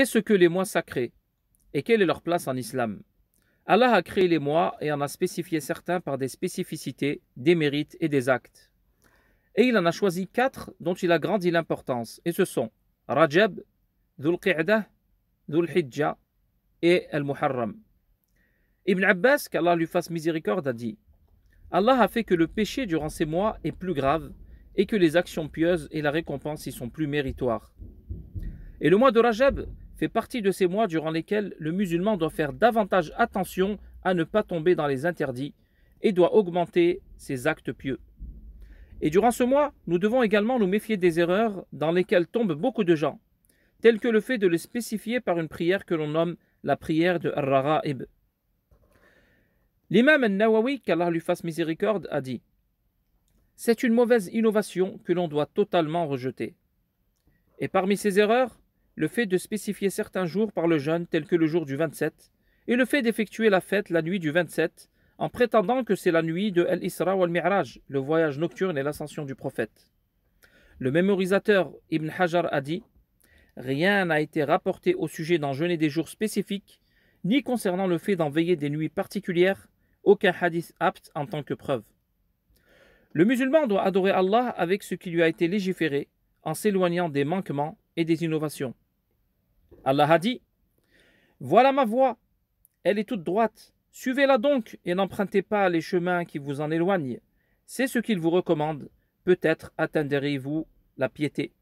Qu'est-ce que les mois sacrés et quelle est leur place en islam Allah a créé les mois et en a spécifié certains par des spécificités, des mérites et des actes. Et il en a choisi quatre dont il a grandi l'importance, et ce sont Rajab, Dhul Qi'dah, Dhul Hijjah et Al-Muharram. Ibn Abbas, qu'Allah lui fasse miséricorde, a dit Allah a fait que le péché durant ces mois est plus grave et que les actions pieuses et la récompense y sont plus méritoires. Et le mois de Rajab fait partie de ces mois durant lesquels le musulman doit faire davantage attention à ne pas tomber dans les interdits et doit augmenter ses actes pieux. Et durant ce mois, nous devons également nous méfier des erreurs dans lesquelles tombent beaucoup de gens, telles que le fait de les spécifier par une prière que l'on nomme la prière de Rara raraib L'imam al-Nawawi, qu'Allah lui fasse miséricorde, a dit C'est une mauvaise innovation que l'on doit totalement rejeter. Et parmi ces erreurs, le fait de spécifier certains jours par le jeûne tels que le jour du 27, et le fait d'effectuer la fête la nuit du 27, en prétendant que c'est la nuit de Al-Isra ou Al-Mi'raj, le voyage nocturne et l'ascension du prophète. Le mémorisateur Ibn Hajar a dit Rien n'a été rapporté au sujet d'en jeûner des jours spécifiques, ni concernant le fait d'en veiller des nuits particulières, aucun hadith apte en tant que preuve. Le musulman doit adorer Allah avec ce qui lui a été légiféré, en s'éloignant des manquements et des innovations. Allah a dit Voilà ma voie, elle est toute droite. Suivez-la donc et n'empruntez pas les chemins qui vous en éloignent. C'est ce qu'il vous recommande. Peut-être atteindrez-vous la piété.